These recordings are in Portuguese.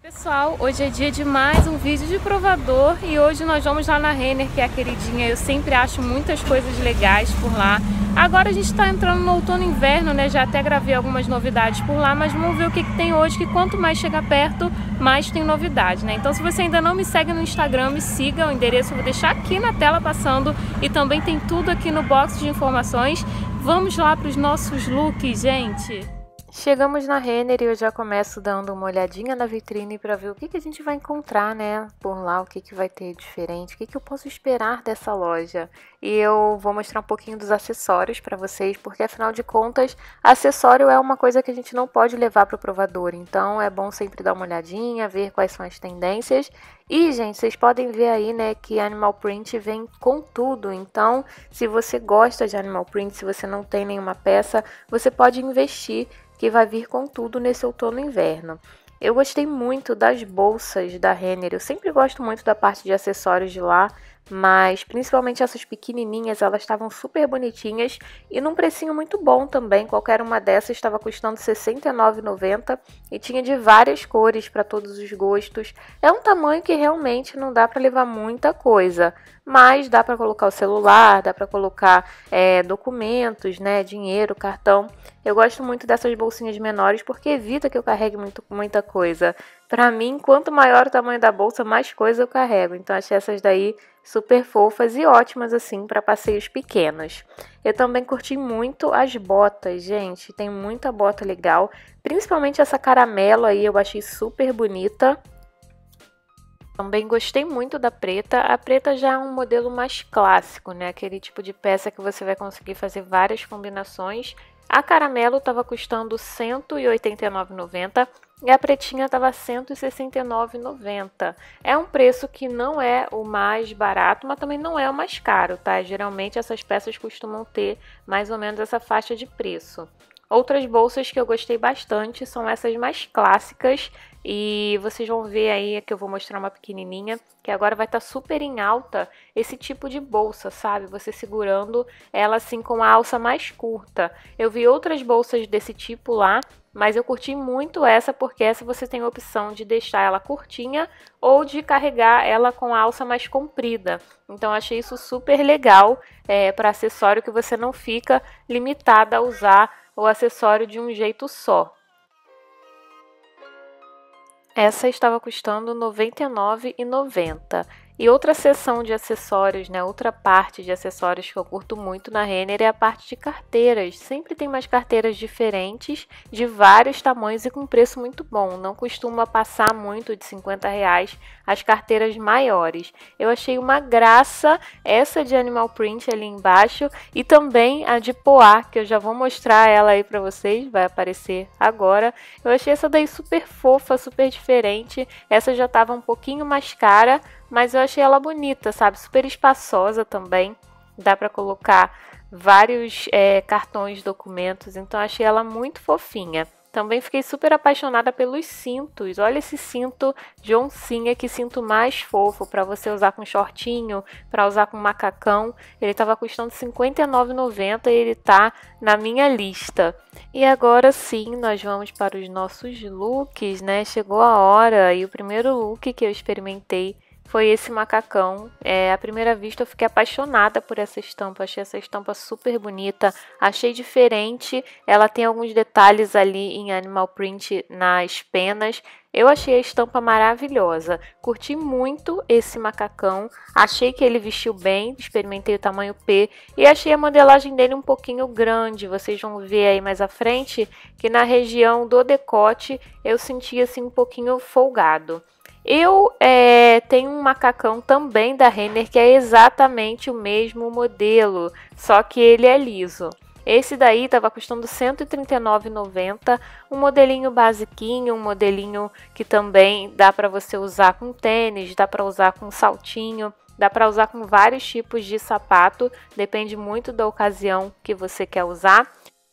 Oi pessoal, hoje é dia de mais um vídeo de provador e hoje nós vamos lá na Renner, que é a queridinha, eu sempre acho muitas coisas legais por lá. Agora a gente está entrando no outono e inverno, né? Já até gravei algumas novidades por lá, mas vamos ver o que, que tem hoje, que quanto mais chega perto, mais tem novidade, né? Então se você ainda não me segue no Instagram, me siga, o endereço eu vou deixar aqui na tela passando e também tem tudo aqui no box de informações. Vamos lá para os nossos looks, gente! Chegamos na Renner e eu já começo dando uma olhadinha na vitrine para ver o que, que a gente vai encontrar, né? Por lá, o que, que vai ter diferente, o que, que eu posso esperar dessa loja. E eu vou mostrar um pouquinho dos acessórios para vocês, porque afinal de contas, acessório é uma coisa que a gente não pode levar para o provador. Então é bom sempre dar uma olhadinha, ver quais são as tendências e, gente, vocês podem ver aí, né, que Animal Print vem com tudo. Então, se você gosta de Animal Print, se você não tem nenhuma peça, você pode investir que vai vir com tudo nesse outono e inverno. Eu gostei muito das bolsas da Renner, eu sempre gosto muito da parte de acessórios de lá, mas principalmente essas pequenininhas, elas estavam super bonitinhas e num precinho muito bom também. Qualquer uma dessas estava custando R$ 69,90 e tinha de várias cores para todos os gostos. É um tamanho que realmente não dá para levar muita coisa, mas dá para colocar o celular, dá para colocar é, documentos, né, dinheiro, cartão. Eu gosto muito dessas bolsinhas menores porque evita que eu carregue muito, muita coisa. Para mim, quanto maior o tamanho da bolsa, mais coisa eu carrego. Então achei essas daí super fofas e ótimas assim para passeios pequenos. Eu também curti muito as botas, gente. Tem muita bota legal, principalmente essa caramelo aí, eu achei super bonita. Também gostei muito da preta. A preta já é um modelo mais clássico, né? Aquele tipo de peça que você vai conseguir fazer várias combinações a caramelo estava custando R$ 189,90 e a pretinha estava R$ 169,90. É um preço que não é o mais barato, mas também não é o mais caro, tá? Geralmente essas peças costumam ter mais ou menos essa faixa de preço. Outras bolsas que eu gostei bastante são essas mais clássicas e vocês vão ver aí que eu vou mostrar uma pequenininha que agora vai estar tá super em alta esse tipo de bolsa, sabe? Você segurando ela assim com a alça mais curta. Eu vi outras bolsas desse tipo lá, mas eu curti muito essa porque essa você tem a opção de deixar ela curtinha ou de carregar ela com a alça mais comprida. Então achei isso super legal é, para acessório que você não fica limitada a usar ou acessório de um jeito só. Essa estava custando R$ 99,90 e outra seção de acessórios, né, outra parte de acessórios que eu curto muito na Renner é a parte de carteiras. Sempre tem umas carteiras diferentes, de vários tamanhos e com preço muito bom. Não costuma passar muito de 50 reais as carteiras maiores. Eu achei uma graça essa de Animal Print ali embaixo e também a de Poá, que eu já vou mostrar ela aí para vocês, vai aparecer agora. Eu achei essa daí super fofa, super diferente. Essa já estava um pouquinho mais cara, mas eu achei ela bonita, sabe? Super espaçosa também. Dá para colocar vários é, cartões, documentos, então achei ela muito fofinha. Também fiquei super apaixonada pelos cintos. Olha esse cinto de oncinha, que cinto mais fofo para você usar com shortinho, para usar com macacão. Ele estava custando R$ 59,90 e ele tá na minha lista. E agora sim, nós vamos para os nossos looks, né? Chegou a hora e o primeiro look que eu experimentei foi esse macacão. É, à primeira vista eu fiquei apaixonada por essa estampa, achei essa estampa super bonita, achei diferente. Ela tem alguns detalhes ali em animal print nas penas. Eu achei a estampa maravilhosa, curti muito esse macacão, achei que ele vestiu bem, experimentei o tamanho P e achei a modelagem dele um pouquinho grande. Vocês vão ver aí mais à frente que na região do decote eu senti assim um pouquinho folgado. Eu é, tenho um macacão também da Renner que é exatamente o mesmo modelo, só que ele é liso. Esse daí estava custando R$ 139,90, um modelinho basiquinho, um modelinho que também dá para você usar com tênis, dá para usar com saltinho, dá para usar com vários tipos de sapato, depende muito da ocasião que você quer usar.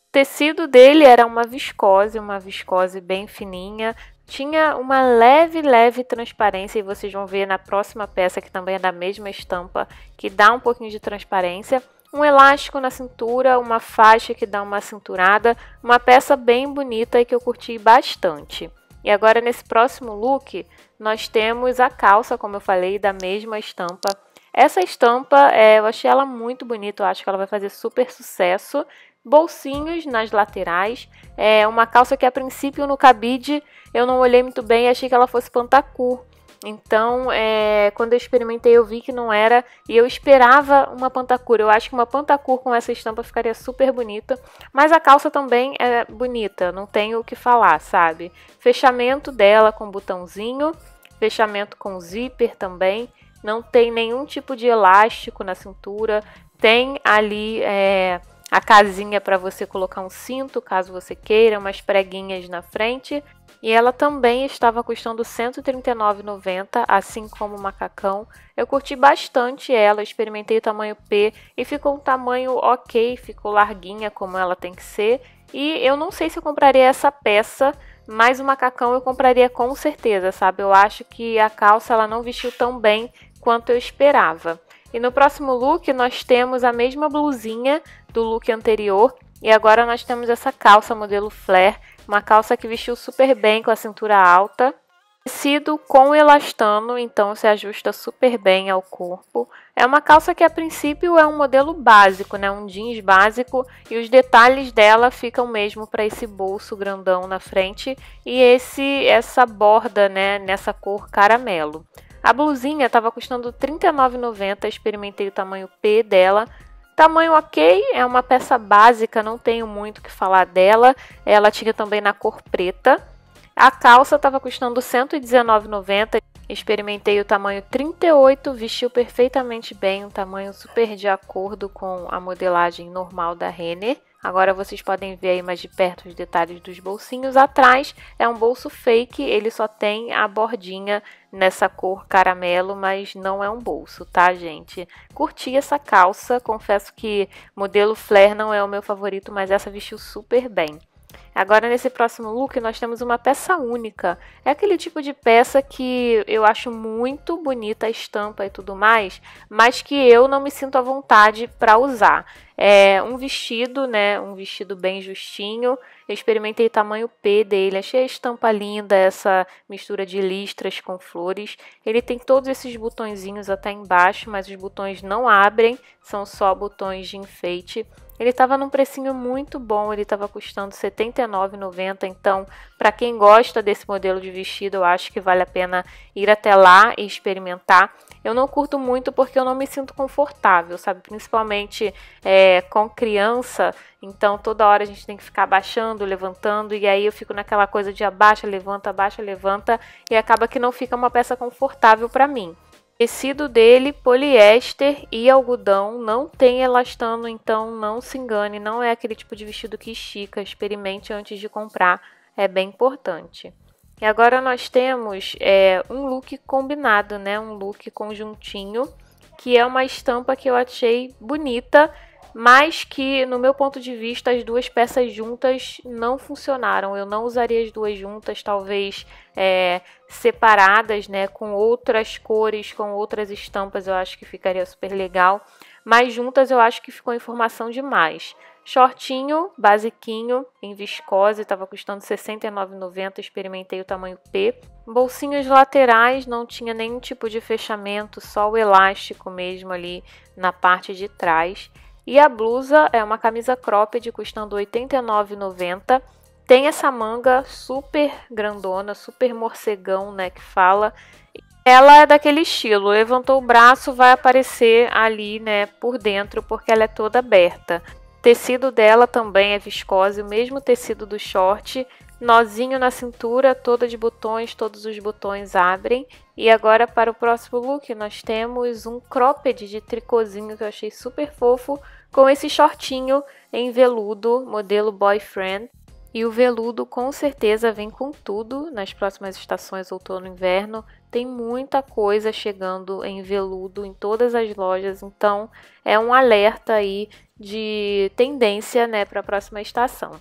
O tecido dele era uma viscose, uma viscose bem fininha, tinha uma leve, leve transparência, e vocês vão ver na próxima peça, que também é da mesma estampa, que dá um pouquinho de transparência. Um elástico na cintura, uma faixa que dá uma cinturada, uma peça bem bonita e que eu curti bastante. E agora, nesse próximo look, nós temos a calça, como eu falei, da mesma estampa. Essa estampa, é, eu achei ela muito bonita, eu acho que ela vai fazer super sucesso bolsinhos nas laterais, é uma calça que a princípio no cabide eu não olhei muito bem, achei que ela fosse pantacur. Então, é, quando eu experimentei, eu vi que não era. E eu esperava uma pantacur. Eu acho que uma pantacur com essa estampa ficaria super bonita. Mas a calça também é bonita, não tenho o que falar, sabe? Fechamento dela com botãozinho, fechamento com zíper também. Não tem nenhum tipo de elástico na cintura. Tem ali. É, a casinha para você colocar um cinto, caso você queira, umas preguinhas na frente. E ela também estava custando R$ 139,90, assim como o macacão. Eu curti bastante ela, experimentei o tamanho P e ficou um tamanho ok, ficou larguinha como ela tem que ser. E eu não sei se eu compraria essa peça, mas o macacão eu compraria com certeza, sabe? Eu acho que a calça ela não vestiu tão bem quanto eu esperava. E no próximo look nós temos a mesma blusinha do look anterior e agora nós temos essa calça modelo flare, uma calça que vestiu super bem com a cintura alta. Tecido com elastano, então se ajusta super bem ao corpo. É uma calça que a princípio é um modelo básico, né? um jeans básico, e os detalhes dela ficam mesmo para esse bolso grandão na frente e esse essa borda né? nessa cor caramelo. A blusinha estava custando R$ 39,90, experimentei o tamanho P dela. Tamanho ok, é uma peça básica, não tenho muito o que falar dela. Ela tinha também na cor preta. A calça estava custando R$ 119,90. Experimentei o tamanho 38, vestiu perfeitamente bem, um tamanho super de acordo com a modelagem normal da Renner. Agora vocês podem ver aí mais de perto os detalhes dos bolsinhos. Atrás é um bolso fake, ele só tem a bordinha nessa cor caramelo, mas não é um bolso, tá, gente? Curti essa calça, confesso que modelo flare não é o meu favorito, mas essa vestiu super bem. Agora, nesse próximo look, nós temos uma peça única. É aquele tipo de peça que eu acho muito bonita a estampa e tudo mais, mas que eu não me sinto à vontade para usar. É um vestido, né? Um vestido bem justinho. Eu experimentei tamanho P dele, achei a estampa linda, essa mistura de listras com flores. Ele tem todos esses botõezinhos até embaixo, mas os botões não abrem, são só botões de enfeite. Ele estava num precinho muito bom, ele estava custando R$ 79,90, então para quem gosta desse modelo de vestido, eu acho que vale a pena ir até lá e experimentar. Eu não curto muito porque eu não me sinto confortável, sabe? Principalmente é, com criança, então toda hora a gente tem que ficar abaixando, levantando, e aí eu fico naquela coisa de abaixa, levanta, abaixa, levanta, e acaba que não fica uma peça confortável para mim. Tecido dele, poliéster e algodão, não tem elastano, então não se engane, não é aquele tipo de vestido que estica, experimente antes de comprar, é bem importante. E agora nós temos é, um look combinado, né? Um look conjuntinho, que é uma estampa que eu achei bonita mas que, no meu ponto de vista, as duas peças juntas não funcionaram. Eu não usaria as duas juntas, talvez é, separadas, né, com outras cores, com outras estampas, eu acho que ficaria super legal. Mas juntas eu acho que ficou informação demais. Shortinho, basiquinho, em viscose, estava custando R$ 69,90, experimentei o tamanho P. Bolsinhas laterais, não tinha nenhum tipo de fechamento, só o elástico mesmo ali na parte de trás. E a blusa é uma camisa cropped custando R$ 89,90. Tem essa manga super grandona, super morcegão, né, que fala. Ela é daquele estilo, levantou o braço, vai aparecer ali, né, por dentro, porque ela é toda aberta. O tecido dela também é viscose, o mesmo tecido do short, nozinho na cintura, toda de botões, todos os botões abrem. E agora para o próximo look, nós temos um cropped de tricôzinho que eu achei super fofo com esse shortinho em veludo, modelo boyfriend. E o veludo com certeza vem com tudo nas próximas estações outono e inverno. Tem muita coisa chegando em veludo em todas as lojas, então é um alerta aí de tendência, né, para a próxima estação.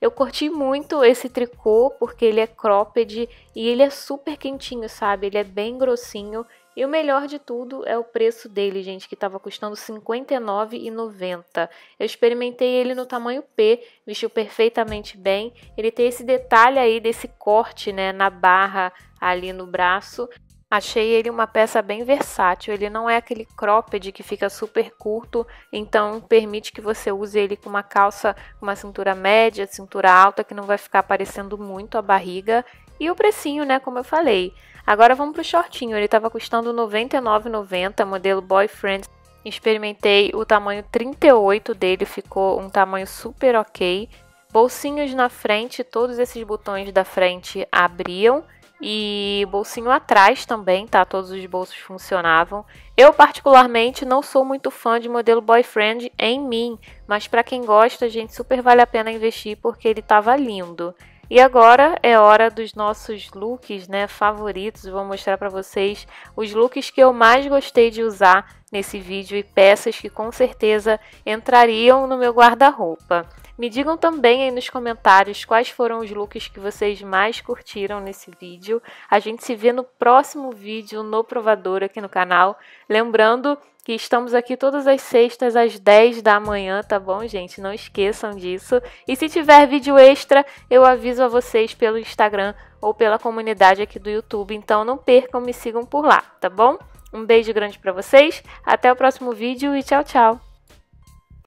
Eu curti muito esse tricô porque ele é cropped e ele é super quentinho, sabe? Ele é bem grossinho e o melhor de tudo é o preço dele, gente, que estava custando R$ 59,90. Eu experimentei ele no tamanho P, vestiu perfeitamente bem. Ele tem esse detalhe aí desse corte, né, na barra ali no braço. Achei ele uma peça bem versátil, ele não é aquele cropped que fica super curto, então permite que você use ele com uma calça com uma cintura média, cintura alta, que não vai ficar aparecendo muito a barriga. E o precinho, né, como eu falei, Agora vamos pro shortinho, ele estava custando R$ 99,90, modelo Boyfriend. Experimentei o tamanho 38 dele, ficou um tamanho super ok. Bolsinhos na frente, todos esses botões da frente abriam e bolsinho atrás também, tá? Todos os bolsos funcionavam. Eu particularmente não sou muito fã de modelo boyfriend em mim, mas para quem gosta, gente, super vale a pena investir porque ele tava lindo. E agora é hora dos nossos looks, né, favoritos. Vou mostrar para vocês os looks que eu mais gostei de usar nesse vídeo e peças que com certeza entrariam no meu guarda-roupa. Me digam também aí nos comentários quais foram os looks que vocês mais curtiram nesse vídeo. A gente se vê no próximo vídeo no provador aqui no canal. Lembrando que estamos aqui todas as sextas às 10 da manhã, tá bom, gente? Não esqueçam disso. E se tiver vídeo extra, eu aviso a vocês pelo Instagram ou pela comunidade aqui do YouTube. Então não percam, me sigam por lá, tá bom? Um beijo grande para vocês, até o próximo vídeo e tchau, tchau!